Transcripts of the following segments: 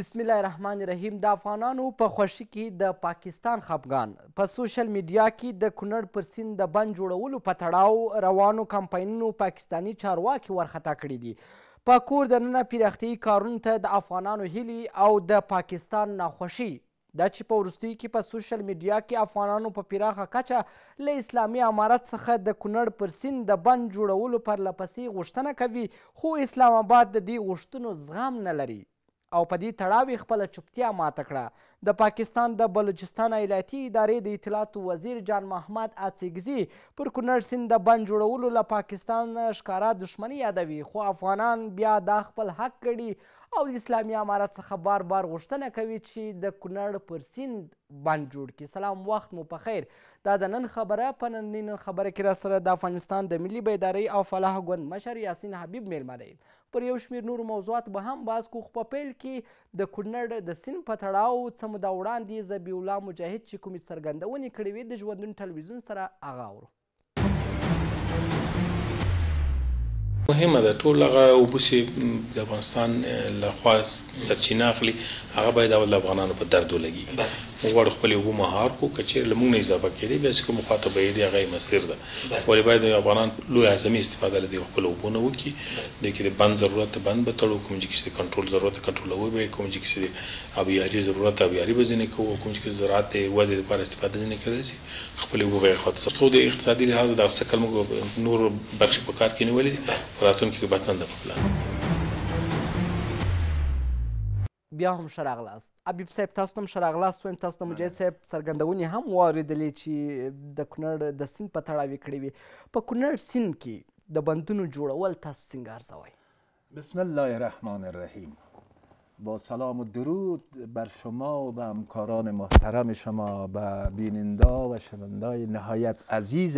بسم الله الرحمن الرحیم د افغانانو په خوښي کې د پاکستان خپګان په سوشل میډیا کې د کونړ پر سیند د بند جوړولو په تړاو روانو کمپاینونو پاکستانی چارواکي ورخطا کړي دي په کور دننه پراختیایي کارونو ته د افغانانو هیلې او د پاکستان ناخوښي دا چې په وروستیو کې په سوشل میډیا کې افغانانو په پراخه کچه له اسلامي امارت څخه د کونړ پر سیند د بند جوړولو پرله پسې غوښتنه کوي خو اسلام آباد د دې غوښتنو زغم نه لري او په دې تړاو خپله چوپتیا ماته کړه د پاکستان د بلوچستان ایالتي ادارې د اطلاعاتو وزیر جان محمد اڅګزي پر کونړ سیند د بند جوړولو له پاکستان ښکاره دښمني یادوي خو افغانان بیا دا خپل حق ګڼي او د اسلامي امارت څخه بار بار غوښتنه کوي چې د کونړ پر سیند بند جوړ کړي سلام وخت مو په خیر دا د نن خبره په نننۍ نن خبره کې راسره د افغانستان د ملي بیدارۍ او فلاح ګوند مشر یاسین حبیب میلمه دی پر یو شمیر نورو موضوعات به هم باز کو خو په پیل کې د کونړ د سیند په تړاو څه موده وړاندې ذبیح الله مجاهد چې کومې څرګندونې کړې وې د ژوندون ټلویزیون سره هغه اورو مهمه ده ټول هغه وبوسي د افغانستان لخوا سرچینه اخلي هغه باید اول افغانانو په درد ولګي وړ خپل یو مهار کو کچیر لمون اضافه کړي بیا چې کوم خاطه به دی هغه مسیر ده ولې باید افغانان لوی اعظمي استفاده لدی خپل وبونه وکي د کې د بند ضرورت بند به تړو کوم چې د کنټرول ضرورت کنټرول وي به کوم چې د ابياري ضرورت ابياري به ځنه کوو کوم چې زراعت وځي لپاره استفاده ځنه کړي شي خپل وبو به خاطر خو د اقتصادي لحاظ د سکل موږ نور برخې په کار کې نیولې راتلونکي کې به تنده په پلان بیا هم ښه راغلاست حبیب صاحب تاسو ته هم ښه راغلاست وایم تاسو ته مجاهد صاحب څرګندونې هم واورېدلې چې د کونړ د سیند په تړاو یې کړې وي په کونړ سیند کې د بندونو جوړول تاسو څنګه ارزوئ بسم الله الرحمن الرحیم با سلام و درود بر شما و به همکاران محترم شما به بیننده و شنوندای نهایت عزیز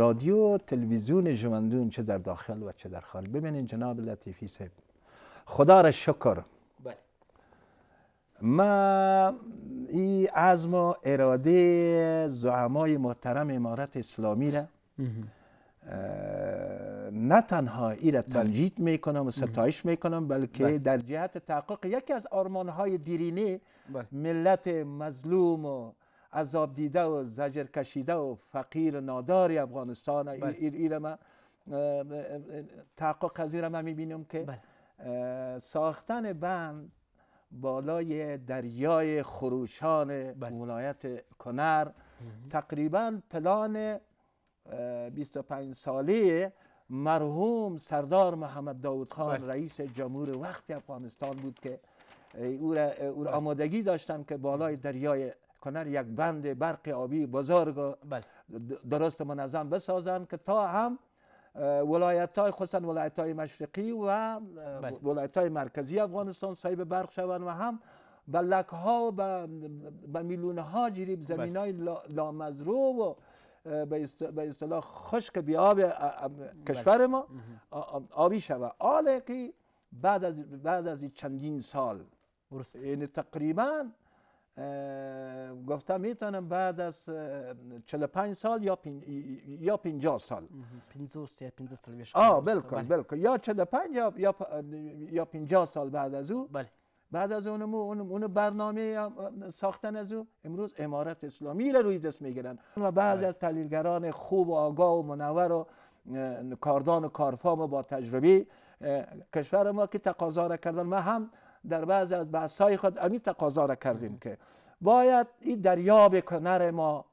رادیو تلویزیون جواندون چه در داخل و چه در خارج ببینین جناب لطیفی صاحب خدا را شکر ما ای از اراده زعمای محترم امارت اسلامی را نه تنها ای را می بله. میکنم و ستایش میکنم بلکه بله. در جهت تحقق یکی از آرمانهای دیرینه بله. ملت مظلوم و عذاب دیده و زجر کشیده و فقیر و نادار افغانستان بله. ای, را من تحقق از این را من میبینم که ساختن بند بالای دریای خروشان بله. ولایت کنر تقریبا پلان 25 ساله مرحوم سردار محمد داود خان بله. رئیس جمهور وقت افغانستان بود که او را, او بله. آمادگی داشتن که بالای دریای کنر یک بند برق آبی بزرگ درست منظم بسازند که تا هم ولایت های خصوصا ولایت های مشرقی و بله. ولایت های مرکزی افغانستان صاحب برق شوند و هم به لک ها و به میلیون ها جریب زمین های بله. لامزرو و به اصطلاح خشک آب بله. کشور ما آبی شود آلقی بعد از بعد از چندین سال یعنی تقریبا گفتم میتونم بعد از 45 سال یا پین... یا 50 سال 50 یا 50 سال آه بالکل بله. یا 45 یا یا 50 سال بعد از او بله بعد از اونم اون برنامه ساختن از او امروز امارت اسلامی رو روی دست میگیرن و بعضی بله. از تحلیلگران خوب و آگاه و منور و کاردان و کارفام و با تجربه کشور ما که تقاضا را کردن ما هم در بعض از بحث خود امی تقاضا را کردیم که باید این دریاب کنر ما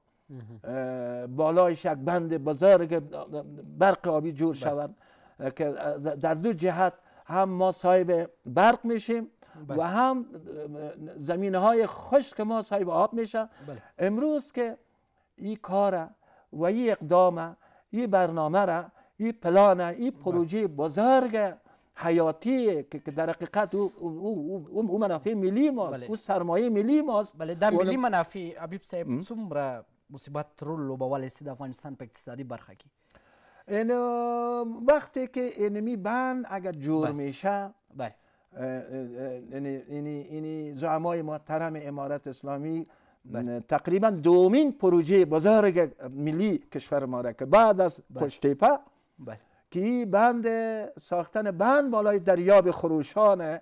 بالایش یک بند بزرگ برق آبی جور بله. شود که در دو جهت هم ما صاحب برق میشیم و بله. هم زمینه های خشک ما صاحب آب میشه بله. امروز که این کار و این اقدام این برنامه را این پلان این پروژه بزرگ حیاتی که در حقیقت او, او, او, او منافع ملی ماست بله. او سرمایه ملی ماست بله در ملی منافع حبیب صاحب څومره مصیبت رول به سي سید افغانستان په اقتصادي برخه کې این وقتی که اینمی بند اگر جور بله. میشه بله یعنی-, یعنی یعنی زعمای محترم امارت اسلامی بله. تقریبا دومین پروژه بازار ملی کشور ما را که بعد از بله. بله. که بند ساختن بند بالای دریاب خروشان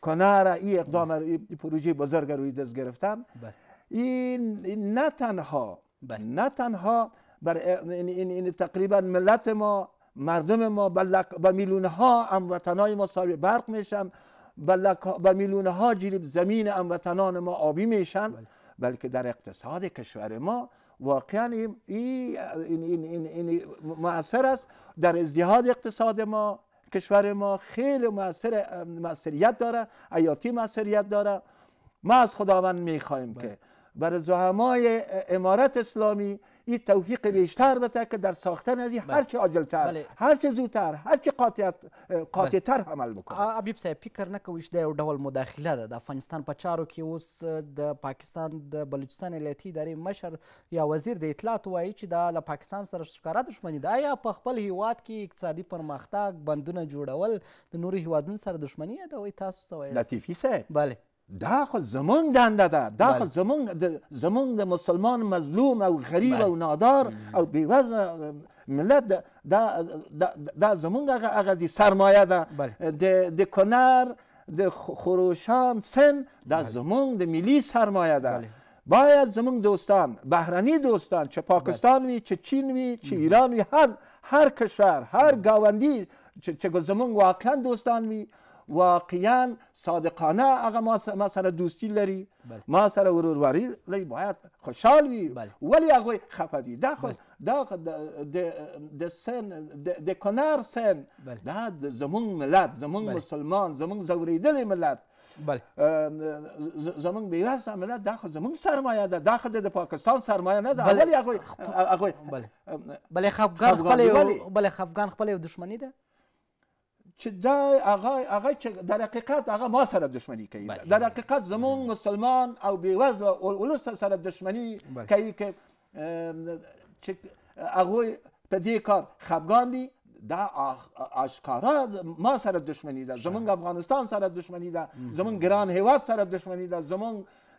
کنار این اقدام بله. این پروژه بزرگ روی دست گرفتن بله. این نه تنها بله. نه تنها بر این, این, تقریبا ملت ما مردم ما به میلیون ها هموطنای ما صاحب برق میشن به میلیون ها جریب زمین هموطنان ما آبی میشن بلکه در اقتصاد کشور ما واقعا این, این, این, این مؤثر است در ازدهاد اقتصاد ما کشور ما خیلی معصر مؤثریت داره ایاتی مؤثریت داره ما از خداوند میخواهیم بله. که بر زهمای امارت اسلامی این توفیق بیشتر بده که در ساختن از این هر چه عاجلتر بله. هر چه زودتر هر چه قاطعت قاطعتر بله. عمل وکړو عبیب صاحب فکر نه کوئ چې دا یو ډول مداخله ده د افغانستان په چارو کې اوس د پاکستان د بلوچستان ایالتي ادارې مشر یا وزیر د اطلاعاتو وایي چې دا له پاکستان سره ښکاره دښمني ده آیا په خپل هیواد کې اقتصادي پرمختګ بندونه جوړول د نورو هیوادونو سره دښمني ده وایي تاسو څه وایي لطیفي صاحب بله دا خو زمونږ دنده ده دا خو زمونږ زمونږ د مسلمان مظلوم او غریب او نادار او بېوزله ملت دا دا زمونږ هغه هغه د سرمایه ده د د کنر د خروشان سن دا زمونږ د ملي سرمایه ده باید زمونږ دوستان بهرنی دوستان چې پاکستان وي چې چین وي چې ایران وي هر هر کشور هر گاوندی چې زمونږ واقعا دوستان وي واقعا صادقانه هغه ما سره دوستی لري ما سره وروروري لري باید خوشحال وي ولی هغوی خفه دي دا خو دا د سن د کنر سن دا زمونږ ملت زمونږ مسلمان زمونږ زورېدلی ملت بله زمونږ بیوسته ملت دا خو زمونږ سرمایه ده دا خو د پاکستان سرمایه نه ده ولې هغوی هغوی بله خفګان خپله بله خفګان خپله یو دښمني ده چې دا هغه هغه چې در حقیقت هغه ما سره دښمنی کوي در حقیقت زمون مسلمان او بیوزله ولس سره دښمنی کوي که چې هغه په دې کار خفګان دي دا آشکارا ما سره دښمنی ده زمونږ افغانستان سره دښمنی ده زمونږ ګران هیواد سره دښمنی ده زمونږ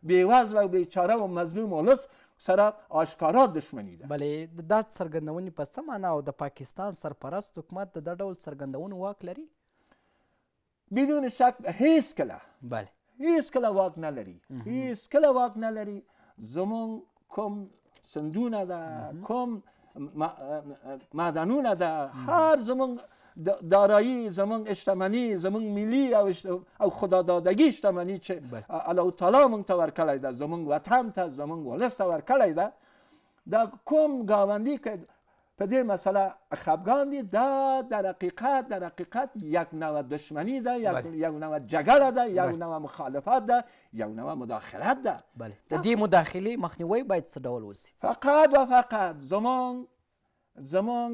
بیوزله او بیچاره او مظلوم ولس سره آشکارا دښمني ده بلې د دا څرګندونې په څه معنا او د پاکستان سرپرست حکومت د دا ډول څرګندونو واک لري بدون شک هیڅکله بله هیڅکله واک نه لري هیڅکله واک نه لري زمون کوم سندونه ده کوم معدنونه ده هر زمون دارایی زمون شتمنی زمون ملی او او خدادادګي شتمنی چې الله تعالی مونږ ته ورکړی ده زمون وطن ته زمون ولس ته ورکړی ده دا کوم گاوندی که په دې مسله خفګان دي دا در حقیقت در حقیقت یک نوع دشمنی ده یک, بله. یک نوع جګړه ده یک بله. نوع مخالفت ده یک نوع مداخلت ده بله. د دې مداخلې مخنیوی باید څه ډول وسي فقط و فقط زمان زمان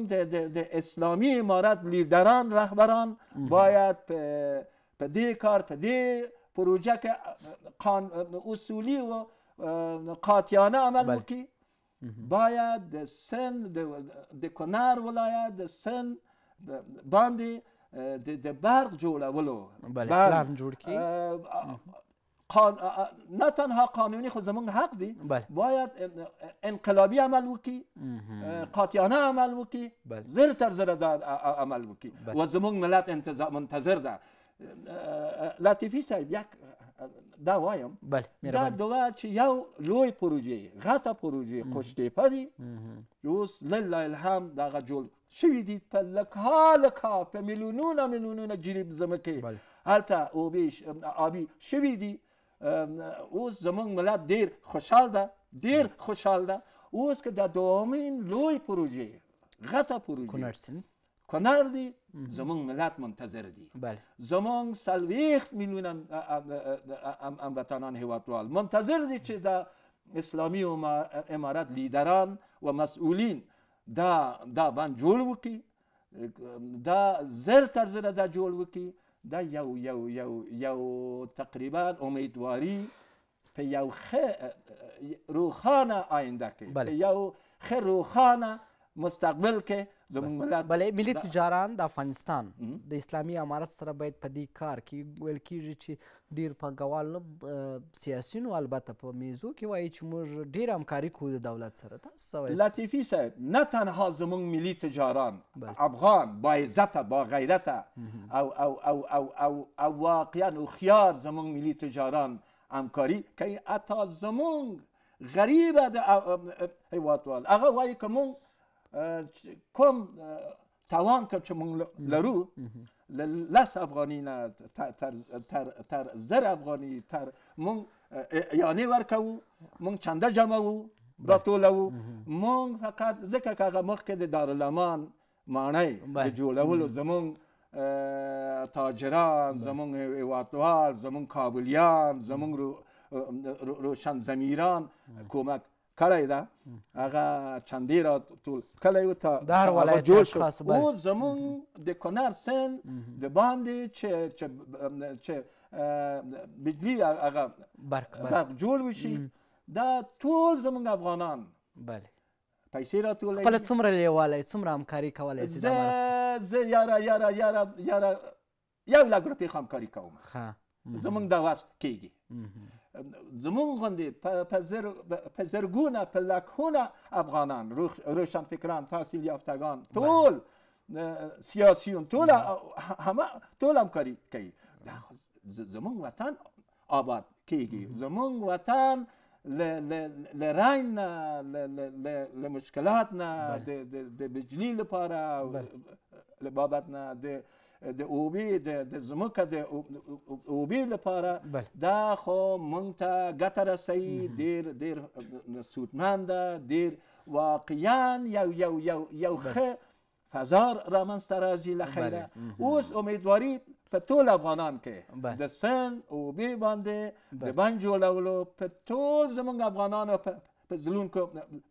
د اسلامی امارت لیدران رهبران باید په کار په دې پروژه که اصولی و قاطیانه عمل بکی بله. باید د سن ده کنر ولایت د سن باندې د برق جوړولو بله قان... نه تنها قانوني خو زمونږ حق دی باید انقلابي عمل وکړي قاطعانه عمل وکړي زر تر زره دا عمل وکړي و زمونږ ملت منتظر ده لطیفي صاحب یک دا وایم دا دوه چې یو لوی پروژې غټه پروژې قشتېپه دي اوس لله الحمد دغه جوړ شوي دي په لکها لکها په میلیونونه میلیونونه جریب ځمکې هلته اوبې آبي شوي دي اوس زمونږ ملت ډیر خوشحال ده ډیر خوشحال ده اوس که د دوامین لوی پروژې غټه پروژې کونړ سیند کونړ دی زمونږ ملت منتظر دی بله زمونږ څلوېښت میلیونه هموطنان هیوادوال منتظر دي چې د اسلامي امارت لیدران و مسئولین دا دا بند جوړ وکړي دا زر تر زره دا جوړ وکړي دا یو یو یو یو تقریبا امیدواری په یو خ روخانه آینده کې په یو خ روخانه مستقبل کې زمونږ ملت بلې ملي تجاران د افغانستان د اسلامي امارت سره باید په دې کار کې ویل کېږي چې ډیر پانګوال سیاسینو البته په میزو کې وایي چې موږ ډیر همکاري کوو د دولت سره تاسو لطیفي صاحب نه تنها زمونږ ملي تجاران افغان با عزته با غیرته او او او او او, او واقعا هوښیار زمونږ ملي تجاران همکاري کوي حتی زمونږ غریبه د هیوادوال هغه وایي که مونږ کوم توان که چې موږ لرو لس افغاني نه تر تر تر زر افغاني تر موږ یعنی ورکو موږ چنده جمعو راټولو موږ فقط ځکه که هغه مخکې د دارالامان ماڼۍ د جوړولو زموږ تاجران زمونږ هیوادوال زمونږ کابلیان زمونږ روشن زمیران کمک کړی ده هغه چندې را ټول کلی ورته د هر ولایت اوس زمونږ د کونړ سیند د باندې چې چې بجلي هغه برق برق جوړ وشي دا ټول زمونږ افغانان بله پیسې را ټولې خپل څومره لیواله څومره همکاري کولای شي دا زه یاره یاره یاره یاره یو لګ روپۍ همکاري کوم زمونږ دا وس کیږي زمونږ غوندې په زرګونه په لکونه افغانان روشنفکران تحصیل یافتګان ټول سیاسیون ټول همه ټول همکاري کوي زمونږ وطن آباد کیږي زمونږ وطن له رنګ نه له مشکلات نه د بجلي لپاره لبابت نه د د اوبې د زمکه د اوبې لپاره دا خو مونږ ته ګټه رسوي ډېر ډېر سودمنده ډېر واقعیان یو یو یو یو ښه فضا رامنځته راځي له خیره اوس امیدواري په ټول افغانان کې د سند اوبې باندې د بند جوړولو په ټول زمونږ افغانانو په په زلون کو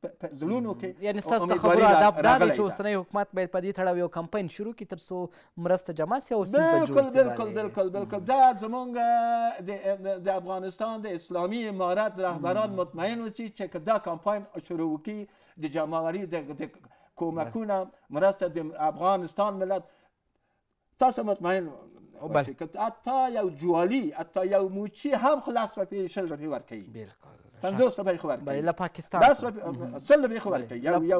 په زلونو کې یعنی تاسو ته خبره ادب دا چې اوسنۍ حکومت باید په دې تړاو یو کمپاین شروع کړي ترڅو مرسته جمع شي او سیمه جوړ شي بالکل بالکل بالکل دا زمونږ د افغانستان د اسلامي امارات رهبران مطمئن اوسي چې دا کمپاین شروع کړي د جمعواري د کومکونه مرسته د افغانستان ملت تاسو مطمئن حتی یو جوالي حتی یو موچي هم خلاص په شل ورکوي بالکل 50 روپۍ خو ورکوي بلې له پاکستان لس روپۍ سل روپۍ خو ورکوي یو یو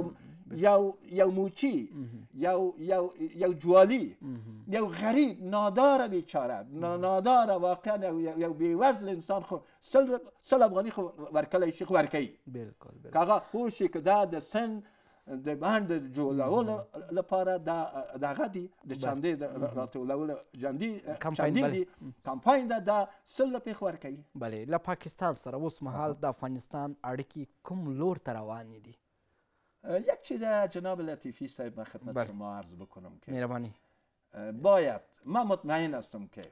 یو یو موچی یو یو یو جوالی یو غریب نادار بیچاره نادار واقعا یو بیوزل انسان خو سل سل افغاني خو ورکلی شي خو ورکوي بالکل هغه پوه شي که دا د سن د باندې جوړولو لپاره دا دغه دی د چاندې د راټولولو جاندې چاندې دی کمپاین دا د سل په خور کوي بله له پاکستان سره اوس مهال د افغانستان اړیکې کوم لور ته روان دي یک چیز جناب لطیفی صاحب من خدمت شما عرض بکنم که مهربانی باید من مطمئن هستم که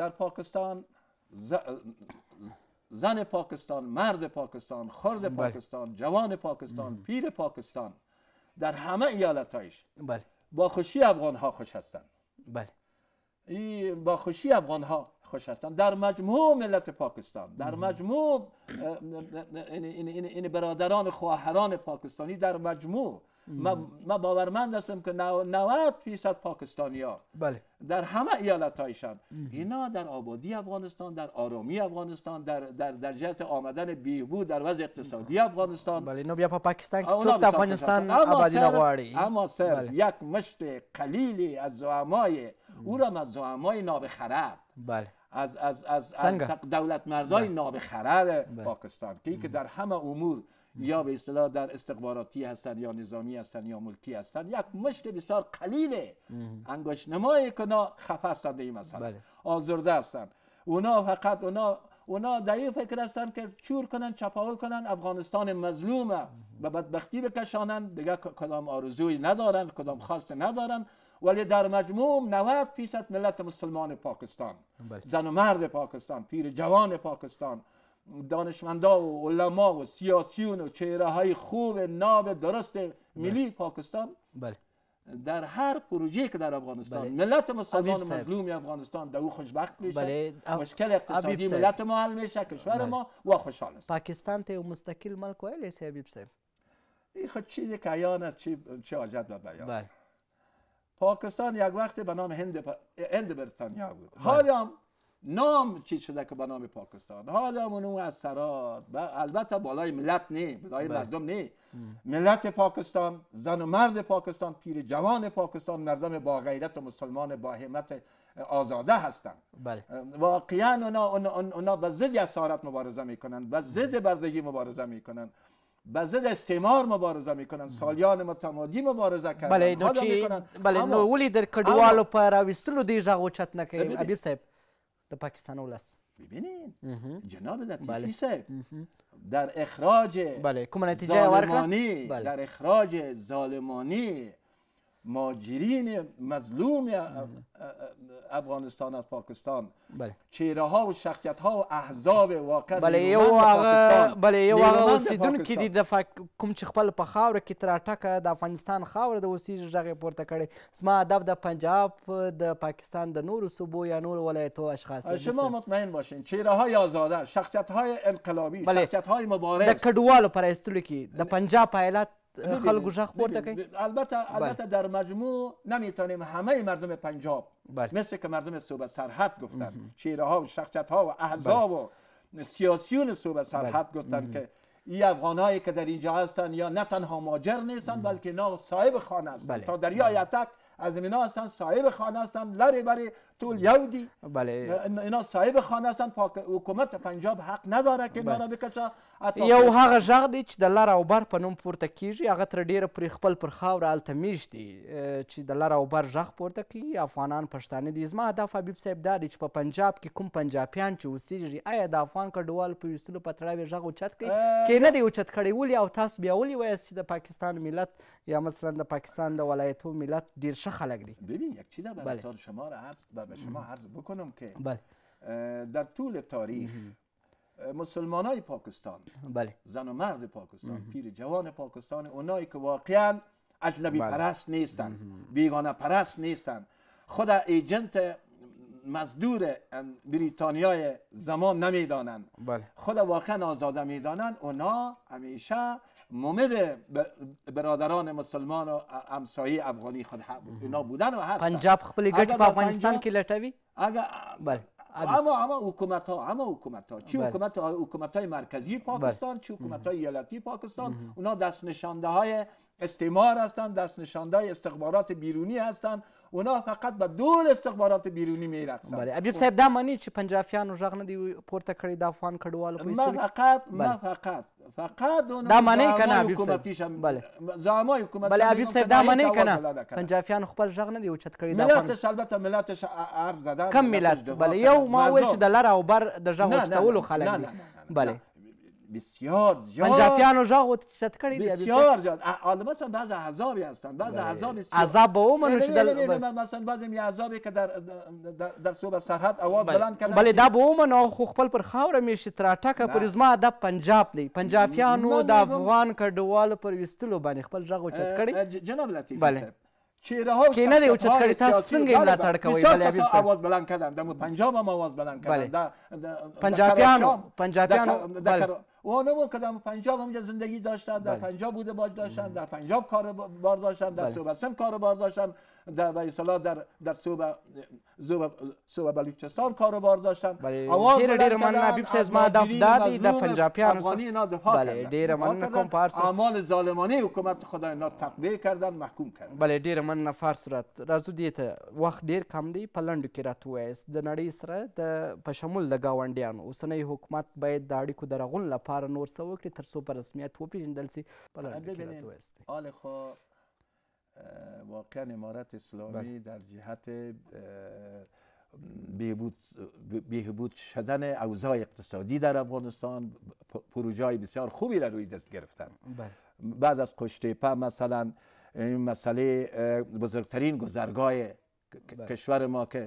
در پاکستان ز... زن پاکستان مرد پاکستان خرد بله. پاکستان جوان پاکستان پیر پاکستان در همه ایالتهایش بله با خوشی افغان ها خوش هستند بله این با خوشی افغان ها خوش هستند در مجموع ملت پاکستان در مجموع این یعنی، یعنی، یعنی، برادران خواهران پاکستانی در مجموع ما باورمند هستم که 90 فیصد پاکستانی ها بله. در همه ایالت هایشان اینا در آبادی افغانستان در آرامی افغانستان در در در جهت آمدن بیهبود در وضع اقتصادی افغانستان بله بیا پا پاکستان افغانستان آبادی اما سر بله. یک مشت قلیلی از زعمای او را از زعمای نابخرد بله از از از, از, از دولت مردای بله. نابخرد بله. پاکستان که در همه امور یا به اصطلاح در استخباراتی هستن یا نظامی هستن یا ملکی هستن یک مشت بسیار قلیله انگشت نمای کنا خفه هستند این مثلا بله. آزرده هستن اونا فقط اونا اونا در این فکر هستن که چور کنن چپاول کنن افغانستان مظلومه به بدبختی بکشانن دیگه کدام آرزوی ندارن کدام خواست ندارن ولی در مجموع 90 فیصد ملت مسلمان پاکستان بله. زن و مرد پاکستان پیر جوان پاکستان دانشمندا و علما و سیاسیون و چهره های خوب ناب درست ملی بله. پاکستان بله. در هر پروژه که در افغانستان بله. ملت مسلمان مظلوم افغانستان در او خوشبخت میشه بله. مشکل اقتصادی ملت ما حل میشه کشور بله. ما و خوشحال است پاکستان ته مستقل ملک ویلی است حبیب این خود چیزی که عیان است چی چه آجد به بله. پاکستان یک وقت به نام هند, پا... هند بود بود بله. حالا نام چی شده که به نام پاکستان حالا او از سرات البته بالای ملت نه بالای بله. مردم نه ملت پاکستان زن و مرد پاکستان پیر جوان پاکستان مردم با غیرت و مسلمان با همت آزاده هستند بله. واقعا اونا, اونا, اونا به ضد اسارت مبارزه میکنن و ضد بردگی مبارزه میکنن به ضد استعمار مبارزه میکنن سالیان متمادی مبارزه کردن بله نو چی... بله نو ولی در کډوالو پر اوستلو دی صاحب د پاکستان ولس است ببینید جناب لطیفی بله. صاحب در اخراج بله. ظالمانی بله. در اخراج ظالمانی ماجرین مظلوم افغانستان از پاکستان بله. چهره ها و شخصیت ها و احزاب واقع بله یو هغه بله یو هغه اوسیدونکي دي د کوم چې خپل په خاوره کې تر اټکه د افغانستان خاوره د اوسیږي غږ یې پورته کړی زما هدف د پنجاب د پاکستان د نورو صوبو یا نورو ولایتو اشخاص شما مطمئن باشین چهره های آزاده شخصیت های انقلابی بله. شخصیت های مبارز د کډوالو پر ایستلو کې د پنجاب ایالت البته البته بله. در مجموع نمیتونیم همه مردم پنجاب بله. مثل که مردم صوبه سرحد گفتن شیره ها و شخصیت ها و احزاب بله. و سیاسیون صوبه سرحد گفتند گفتن که ای افغانایی که در اینجا هستند یا نه تنها ماجر نیستند بلکه نا صاحب خانه هستند تا دریای از اینا هستن صاحب خانه هستن لری بری طول یودی بله اینا صاحب خانه هستن پاک حکومت پنجاب حق نداره که اینا را بکشه یو هغه ژغ دی چې د لر او بر په نوم پورته کیږي هغه تر ډیره پرې خپل پر خاوره هلته میږدي چې د لر او بر ژغ پورته کوي افغانان پښتانه دي زما هدف حبیب صاحب دا دی چې په پنجاب کې کوم پنجابیان چې اوسیږي آیا د افغان کډوال په ویستلو په تړاو ژغ اوچت کوي کې نه دی اوچت کړی ولې او تاسو بیا ولې وایاست چې د پاکستان ملت یا مثلا د پاکستان د ولایتو ملت ډیر ښه خلق دی ببین یک چیز برای بله. شما را عرض به شما عرض بکنم که بله. در طول تاریخ مسلمان های پاکستان بله. زن و مرد پاکستان پیر جوان پاکستان اونایی که واقعا اجنبی بله. پرست نیستن بیگانه پرست نیستن خود ایجنت مزدور بریتانیای زمان نمیدانند بله. خود واقعا آزاده میدانند اونا همیشه مومد برادران مسلمان و امسایی افغانی خود اینا بودن و هستن پنجاب خپل ګټ په افغانستان که اگر بله اما اما بله. حکومت ها اما حکومت ها چی حکومت ها های مرکزی بله. پاکستان چی حکومت های ایالتی پاکستان اونا دست نشانده های استعمار هستند دست نشانده های استخبارات بیرونی هستند اونا فقط به دور استخبارات بیرونی میرقصن بله ابیب خب. صاحب دا منی چی پنجافیان رو نه دی پورته کړی د افغان فقط بله. فقط فقط اون دا معنی کنه حبیب صاحب بله زعمای حکومت بله حبیب صاحب دا معنی کنه پنجافیان خپل ژغ نه دی اوچت کړی دا ملتش البته ملتش عرض زدن کم ملت بله یو ما ویل چې د لر او بر د ژغ اوچتولو خلک دي بله بسیار زیاد پنجافیانو ژاغ اوچت کړی دی بسیار زیاد عالما مثلا بعض احزابی هستن بعض احزاب عذاب به عمر چې دل مثلا بعض می احزابی که در در صوب سرحد اواز بلند کردن بله دا به عمر خو خپل پر خاور می شي تر ټاکه پر زما د پنجاب دی پنجافیانو د افغان کډوالو پر وستلو باندې خپل ژاغ اوچت کړی جناب لطیف صاحب چهره ها که نه اوچت کړی تاسو څنګه ملاتړ کوئ بله امیر صاحب اواز بلند کردن د پنجاب هم اواز بلند کردن د پنجابیانو پنجابیانو اونا گفت که در پنجاب همونجا زندگی داشتن در پنجاب بوده باج داشتن در پنجاب کار بار داشتن در صوبه سن کار بار داشتن در به در در صوبه صوبه بلوچستان کار بار داشتن اول ډیر مننه بیب سیز ما دف دادی د پنجابیان افغانی اینا دفاع بله ډیر مننه کوم پارس اعمال ظالمانه حکومت خدا اینا تقبیه کردن محکوم کردن بله ډیر مننه فار صورت راځو دې ته وخت ډیر کم دی په لنډو کې راته وایست د نړۍ سره د په شمول د گاونډیانو اوسنی حکومت باید د اړیکو د رغون لپاره لپاره نور څه وکړي تر څو په رسمیت امارت اسلامی در جهت بهبود شدن اوضاع اقتصادی در افغانستان پروژه بسیار خوبی را روی دست گرفتن بعد از قشتیپه مثلا این مسئله بزرگترین گذرگاه کشور ما که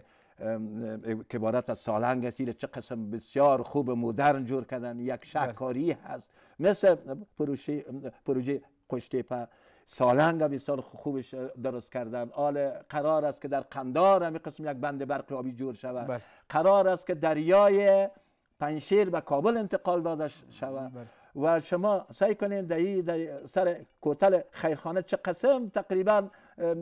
که عبارت از سالنگ است چه قسم بسیار خوب مدرن جور کردن یک بله. شکاری هست مثل پروژه پروژه پا هم بسیار خوبش درست کردن آل قرار است که در قندار همی قسم یک بند برق آبی جور شود بله. قرار است که دریای پنشیر به کابل انتقال داده بله. شود و شما سعی کنین در سر کوتل خیرخانه چه قسم تقریبا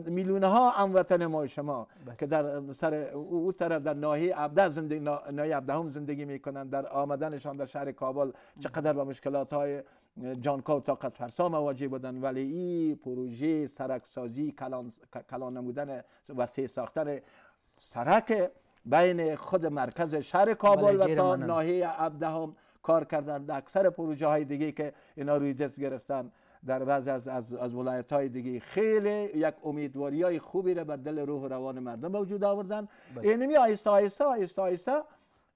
میلیون ها اموطن ما شما بله. که در سر او طرف در ناهی عبده زندگی عبده هم زندگی میکنن در آمدنشان در شهر کابل چقدر با مشکلات های جانکا و طاقت فرسا مواجه بودن ولی این پروژه سرکسازی کلان, کلان نمودن و سه ساختن سرک بین خود مرکز شهر کابل بله، و تا ناحیه عبده کار کردن اکثر پروژه های دیگه که اینا روی دست گرفتن در بعض از, از, از ولایت های دیگه خیلی یک امیدواری های خوبی را به دل روح روان مردم وجود آوردن بله. اینمی آیست آیست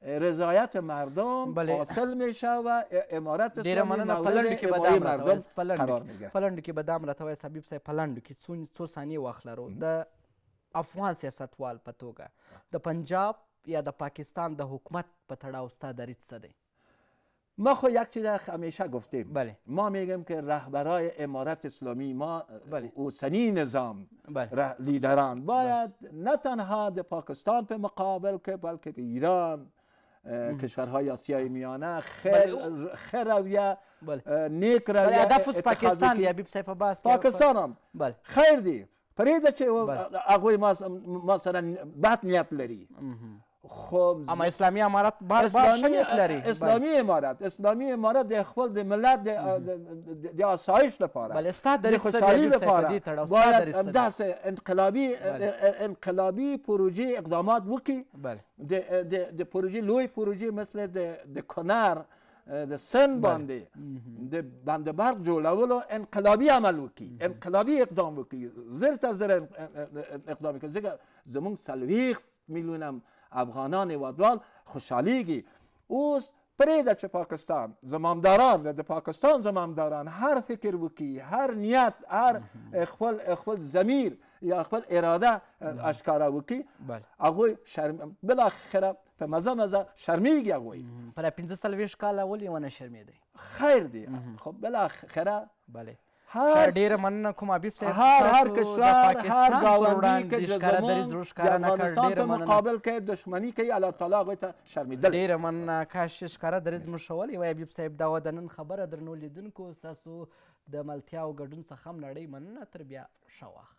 رضایت مردم بله. حاصل میشه و امارت اسلامی که امای مردم قرار پلند پلندو که به دام سبیب سای پلند که سو, سو سانی وقت لرو ده افغان سیاستوال وال پتوگه پنجاب یا ده پاکستان ده حکومت په دارید ستا ما خو یک چیز همیشه گفتیم بله. ما میگیم که رهبرای امارت اسلامی ما بله. سنی نظام بله. لیدران باید نه تنها در پاکستان به مقابل که بلکه به ایران کشورهای آسیای میانه بله، خیر بله، خیر بله. نیک رویه بله هدف پاکستان یا بیب سایپا باس پاکستان هم بله. خیر دی پریده چه اقوی ما مثلا بد نیت لری خو اما اسلامي امارت بار بار شریعت لري اسلامي امارت اسلامي امارت د خپل د ملت د د آسایش لپاره بل استاد د خوشحالي لپاره باید همداسې انقلابي انقلابي پروژې اقدامات وکړي د د د پروژې لوی پروژې مثل د د کنر د سن باندې د بند برق جوړولو انقلابي عمل وکړي انقلابي اقدام وکړي زر تا زر اقدام وکړي ځکه زمونږ څلوېښت میلیونه افغانان وادوال خوشحالیږي اوس پرېږده چې پاکستان زمامداران د پاکستان زمامداران هر فکر وکړي هر نیت هر خپل خپل ضمیر یا خپل اراده اشکاره وکړي هغوی شرم بالاخره په مزه مزه شرمیږي هغوی په پنځه څلوېښت کاله ولې ونه شرمېدی خیر دی خب بالاخره بله هر ډیر مننه کوم حبیب صاحب هر هر کشور هر گاونډي کې ښکارا درې زړه ښکارا نه کړ ډیر مننه مقابل کې دښمنی کوي الله تعالی هغه ته شرمېدل ډیر مننه کاش ښکارا درې زمو شولې وای حبیب صاحب دا ودنن خبره درنو لیدونکو تاسو د ملتیا او ګډون څخه هم نړۍ مننه تر بیا شواخ